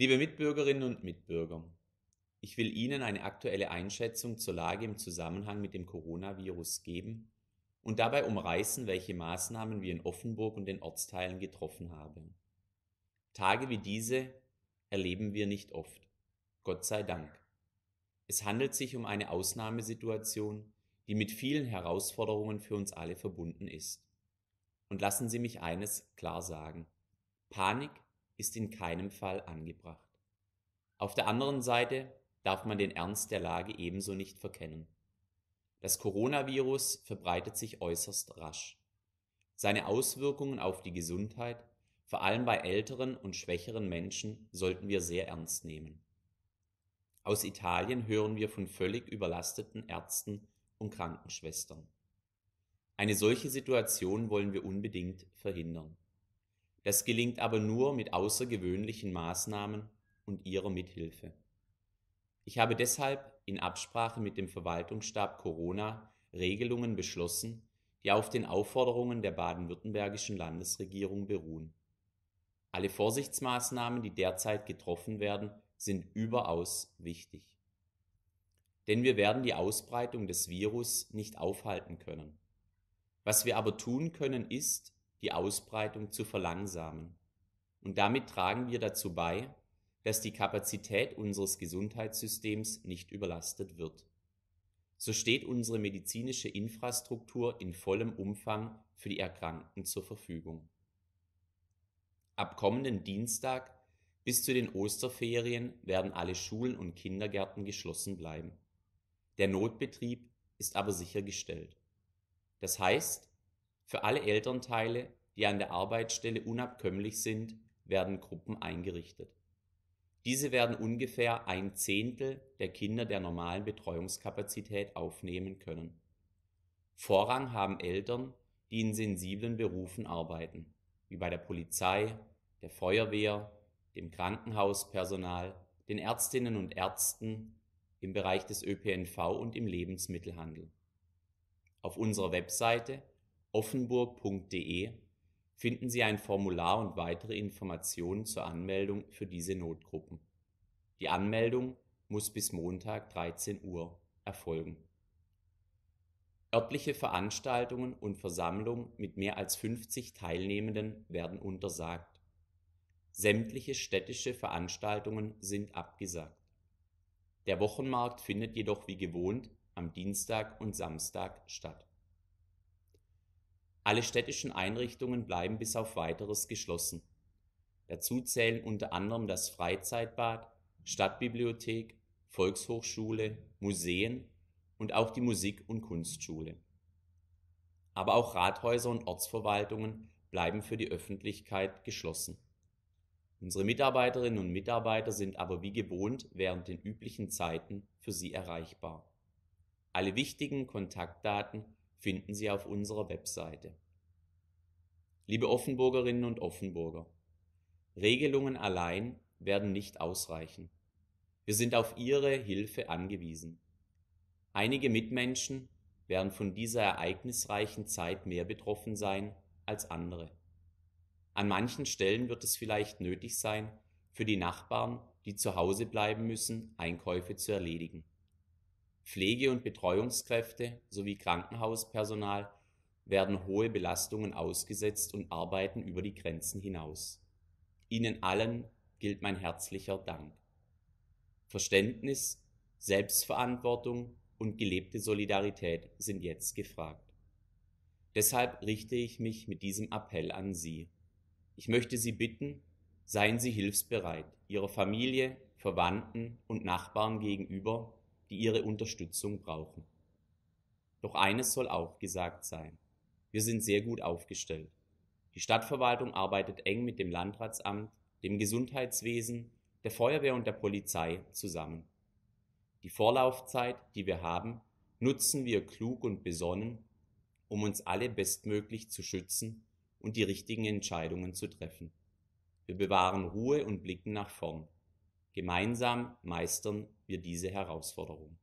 Liebe Mitbürgerinnen und Mitbürger, ich will Ihnen eine aktuelle Einschätzung zur Lage im Zusammenhang mit dem Coronavirus geben und dabei umreißen, welche Maßnahmen wir in Offenburg und den Ortsteilen getroffen haben. Tage wie diese erleben wir nicht oft. Gott sei Dank. Es handelt sich um eine Ausnahmesituation, die mit vielen Herausforderungen für uns alle verbunden ist. Und lassen Sie mich eines klar sagen. Panik ist in keinem Fall angebracht. Auf der anderen Seite darf man den Ernst der Lage ebenso nicht verkennen. Das Coronavirus verbreitet sich äußerst rasch. Seine Auswirkungen auf die Gesundheit, vor allem bei älteren und schwächeren Menschen, sollten wir sehr ernst nehmen. Aus Italien hören wir von völlig überlasteten Ärzten und Krankenschwestern. Eine solche Situation wollen wir unbedingt verhindern. Das gelingt aber nur mit außergewöhnlichen Maßnahmen und ihrer Mithilfe. Ich habe deshalb in Absprache mit dem Verwaltungsstab Corona Regelungen beschlossen, die auf den Aufforderungen der baden-württembergischen Landesregierung beruhen. Alle Vorsichtsmaßnahmen, die derzeit getroffen werden, sind überaus wichtig. Denn wir werden die Ausbreitung des Virus nicht aufhalten können. Was wir aber tun können, ist, die Ausbreitung zu verlangsamen. Und damit tragen wir dazu bei, dass die Kapazität unseres Gesundheitssystems nicht überlastet wird. So steht unsere medizinische Infrastruktur in vollem Umfang für die Erkrankten zur Verfügung. Ab kommenden Dienstag bis zu den Osterferien werden alle Schulen und Kindergärten geschlossen bleiben. Der Notbetrieb ist aber sichergestellt. Das heißt, für alle Elternteile, die an der Arbeitsstelle unabkömmlich sind, werden Gruppen eingerichtet. Diese werden ungefähr ein Zehntel der Kinder der normalen Betreuungskapazität aufnehmen können. Vorrang haben Eltern, die in sensiblen Berufen arbeiten, wie bei der Polizei, der Feuerwehr, dem Krankenhauspersonal, den Ärztinnen und Ärzten, im Bereich des ÖPNV und im Lebensmittelhandel. Auf unserer Webseite offenburg.de finden Sie ein Formular und weitere Informationen zur Anmeldung für diese Notgruppen. Die Anmeldung muss bis Montag 13 Uhr erfolgen. Örtliche Veranstaltungen und Versammlungen mit mehr als 50 Teilnehmenden werden untersagt. Sämtliche städtische Veranstaltungen sind abgesagt. Der Wochenmarkt findet jedoch wie gewohnt am Dienstag und Samstag statt. Alle städtischen Einrichtungen bleiben bis auf weiteres geschlossen. Dazu zählen unter anderem das Freizeitbad, Stadtbibliothek, Volkshochschule, Museen und auch die Musik- und Kunstschule. Aber auch Rathäuser und Ortsverwaltungen bleiben für die Öffentlichkeit geschlossen. Unsere Mitarbeiterinnen und Mitarbeiter sind aber wie gewohnt während den üblichen Zeiten für Sie erreichbar. Alle wichtigen Kontaktdaten finden Sie auf unserer Webseite. Liebe Offenburgerinnen und Offenburger, Regelungen allein werden nicht ausreichen. Wir sind auf Ihre Hilfe angewiesen. Einige Mitmenschen werden von dieser ereignisreichen Zeit mehr betroffen sein als andere. An manchen Stellen wird es vielleicht nötig sein, für die Nachbarn, die zu Hause bleiben müssen, Einkäufe zu erledigen. Pflege- und Betreuungskräfte sowie Krankenhauspersonal werden hohe Belastungen ausgesetzt und arbeiten über die Grenzen hinaus. Ihnen allen gilt mein herzlicher Dank. Verständnis, Selbstverantwortung und gelebte Solidarität sind jetzt gefragt. Deshalb richte ich mich mit diesem Appell an Sie. Ich möchte Sie bitten, seien Sie hilfsbereit, Ihrer Familie, Verwandten und Nachbarn gegenüber die ihre Unterstützung brauchen. Doch eines soll auch gesagt sein. Wir sind sehr gut aufgestellt. Die Stadtverwaltung arbeitet eng mit dem Landratsamt, dem Gesundheitswesen, der Feuerwehr und der Polizei zusammen. Die Vorlaufzeit, die wir haben, nutzen wir klug und besonnen, um uns alle bestmöglich zu schützen und die richtigen Entscheidungen zu treffen. Wir bewahren Ruhe und blicken nach vorn. Gemeinsam meistern wir diese Herausforderung.